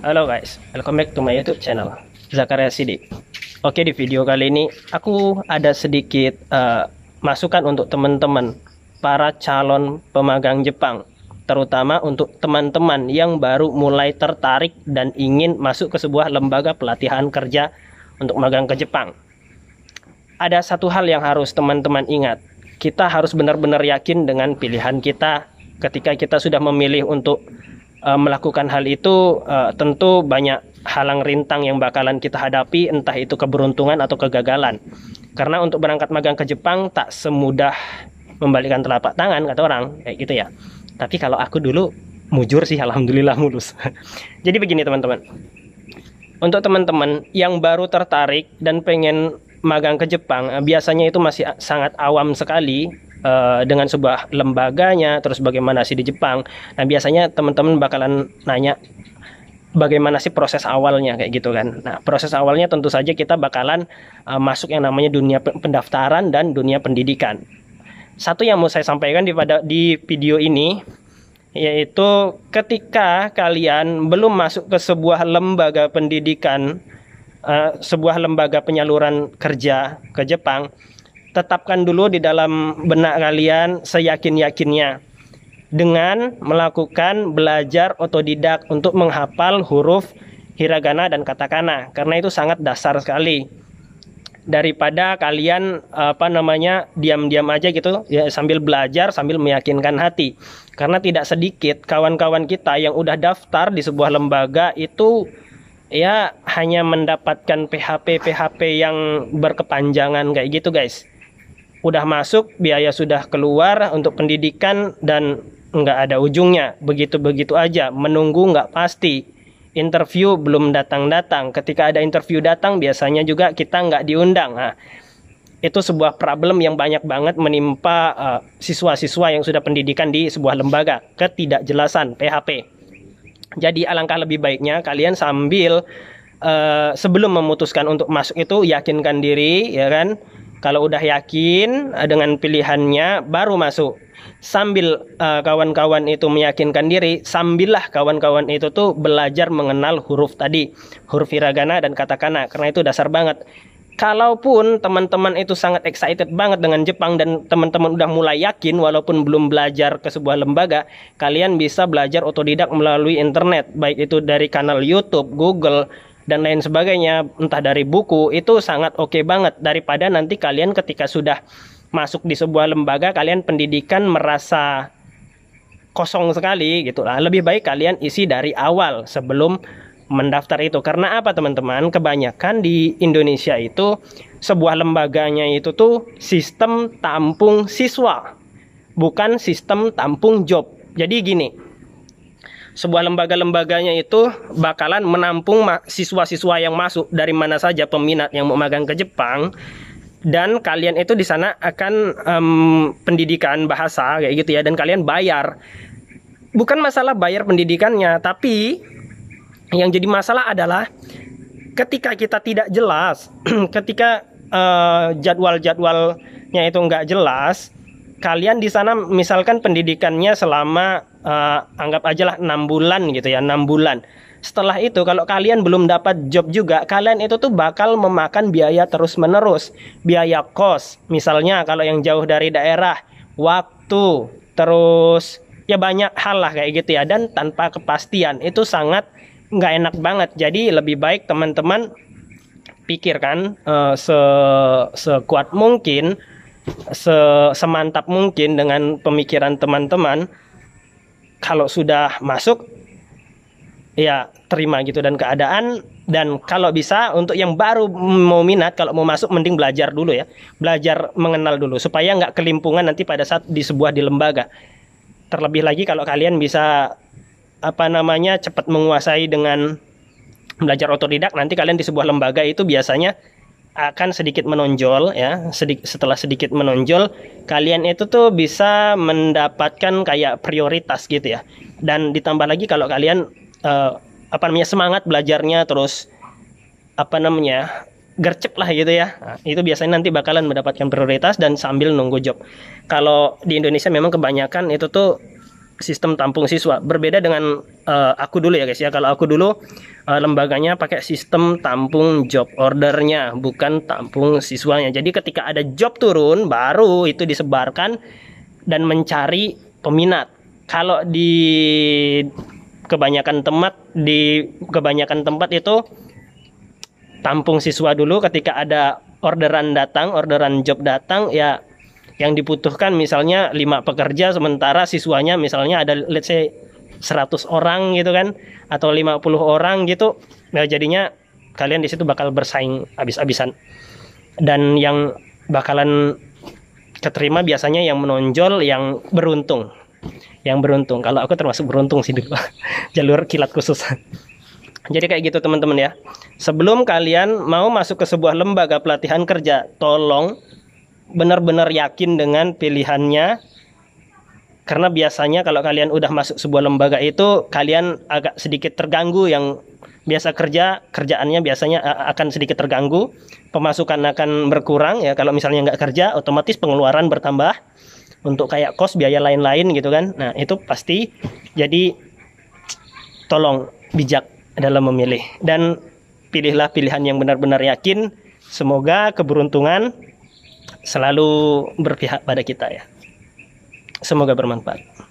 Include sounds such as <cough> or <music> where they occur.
Halo guys, welcome back to my YouTube channel Zakaria Sidi. Oke di video kali ini aku ada sedikit uh, masukan untuk teman-teman para calon pemagang Jepang, terutama untuk teman-teman yang baru mulai tertarik dan ingin masuk ke sebuah lembaga pelatihan kerja untuk magang ke Jepang. Ada satu hal yang harus teman-teman ingat, kita harus benar-benar yakin dengan pilihan kita ketika kita sudah memilih untuk uh, melakukan hal itu uh, tentu banyak halang rintang yang bakalan kita hadapi entah itu keberuntungan atau kegagalan karena untuk berangkat magang ke Jepang tak semudah membalikkan telapak tangan kata orang kayak gitu ya tapi kalau aku dulu mujur sih <laughs> alhamdulillah mulus <laughs> jadi begini teman-teman untuk teman-teman yang baru tertarik dan pengen magang ke Jepang eh, biasanya itu masih sangat awam sekali Eh, dengan sebuah lembaganya, terus bagaimana sih di Jepang. Nah biasanya teman-teman bakalan nanya bagaimana sih proses awalnya kayak gitu kan. Nah, proses awalnya tentu saja kita bakalan uh, masuk yang namanya dunia pendaftaran dan dunia pendidikan. Satu yang mau saya sampaikan di pada di video ini yaitu ketika kalian belum masuk ke sebuah lembaga pendidikan uh, sebuah lembaga penyaluran kerja ke Jepang, tetapkan dulu di dalam benak kalian seyakin-yakinnya dengan melakukan belajar otodidak untuk menghafal huruf hiragana dan katakana karena itu sangat dasar sekali daripada kalian apa namanya diam-diam aja gitu ya sambil belajar sambil meyakinkan hati karena tidak sedikit kawan-kawan kita yang udah daftar di sebuah lembaga itu ya hanya mendapatkan PHP PHP yang berkepanjangan kayak gitu guys udah masuk, biaya sudah keluar untuk pendidikan dan nggak ada ujungnya. Begitu-begitu aja, menunggu nggak pasti. Interview belum datang-datang. Ketika ada interview datang, biasanya juga kita nggak diundang. Nah, itu sebuah problem yang banyak banget menimpa eh, siswa-siswa uh, yang sudah pendidikan di sebuah lembaga. Ketidakjelasan, PHP. Jadi alangkah lebih baiknya kalian sambil uh, sebelum memutuskan untuk masuk itu yakinkan diri, ya kan? Kalau udah yakin eh, dengan pilihannya baru masuk. Sambil eh, kawan-kawan uh, itu meyakinkan diri, sambillah kawan-kawan itu tuh belajar mengenal huruf tadi, huruf hiragana dan katakana karena itu dasar banget. Kalaupun teman-teman itu sangat excited banget dengan Jepang dan teman-teman udah mulai yakin walaupun belum belajar ke sebuah lembaga, kalian bisa belajar otodidak melalui internet, baik itu dari kanal YouTube, Google, dan lain sebagainya entah dari buku itu sangat oke okay banget daripada nanti kalian ketika sudah masuk di sebuah lembaga kalian pendidikan merasa kosong sekali gitu lah lebih baik kalian isi dari awal sebelum mendaftar itu karena apa teman-teman kebanyakan di Indonesia itu sebuah lembaganya itu tuh sistem tampung siswa bukan sistem tampung job jadi gini sebuah lembaga-lembaganya itu bakalan menampung siswa-siswa yang masuk dari mana saja peminat yang mau magang ke Jepang dan kalian itu di sana akan um, pendidikan bahasa kayak gitu ya dan kalian bayar bukan masalah bayar pendidikannya tapi yang jadi masalah adalah ketika kita tidak jelas <clears throat> ketika uh, jadwal-jadwalnya itu nggak jelas kalian di sana misalkan pendidikannya selama uh, anggap aja lah 6 bulan gitu ya 6 bulan setelah itu kalau kalian belum dapat job juga kalian itu tuh bakal memakan biaya terus menerus biaya kos misalnya kalau yang jauh dari daerah waktu terus ya banyak hal lah kayak gitu ya dan tanpa kepastian itu sangat nggak enak banget jadi lebih baik teman-teman pikirkan uh, se sekuat mungkin se semantap mungkin dengan pemikiran teman-teman kalau sudah masuk ya terima gitu dan keadaan dan kalau bisa untuk yang baru mau minat kalau mau masuk mending belajar dulu ya belajar mengenal dulu supaya nggak kelimpungan nanti pada saat di sebuah di lembaga terlebih lagi kalau kalian bisa apa namanya cepat menguasai dengan belajar otodidak nanti kalian di sebuah lembaga itu biasanya akan sedikit menonjol ya sedik, setelah sedikit menonjol kalian itu tuh bisa mendapatkan kayak prioritas gitu ya dan ditambah lagi kalau kalian uh, apa namanya semangat belajarnya terus apa namanya gercep lah gitu ya nah, itu biasanya nanti bakalan mendapatkan prioritas dan sambil nunggu job kalau di Indonesia memang kebanyakan itu tuh sistem tampung siswa. Berbeda dengan uh, aku dulu ya guys ya. Kalau aku dulu uh, lembaganya pakai sistem tampung job ordernya, bukan tampung siswanya. Jadi ketika ada job turun baru itu disebarkan dan mencari peminat. Kalau di kebanyakan tempat di kebanyakan tempat itu tampung siswa dulu ketika ada orderan datang, orderan job datang ya yang dibutuhkan misalnya lima pekerja sementara siswanya misalnya ada let's say 100 orang gitu kan atau 50 orang gitu nah jadinya kalian di situ bakal bersaing abis-abisan dan yang bakalan keterima biasanya yang menonjol yang beruntung yang beruntung kalau aku termasuk beruntung sih dulu <laughs> jalur kilat khusus jadi kayak gitu teman-teman ya sebelum kalian mau masuk ke sebuah lembaga pelatihan kerja tolong benar-benar yakin dengan pilihannya karena biasanya kalau kalian udah masuk sebuah lembaga itu kalian agak sedikit terganggu yang biasa kerja kerjaannya biasanya eh, akan sedikit terganggu pemasukan akan berkurang ya kalau misalnya nggak kerja otomatis pengeluaran bertambah untuk kayak kos biaya lain-lain gitu kan nah itu pasti jadi tolong bijak dalam memilih dan pilihlah pilihan yang benar-benar yakin semoga keberuntungan selalu berpihak pada kita ya. Semoga bermanfaat.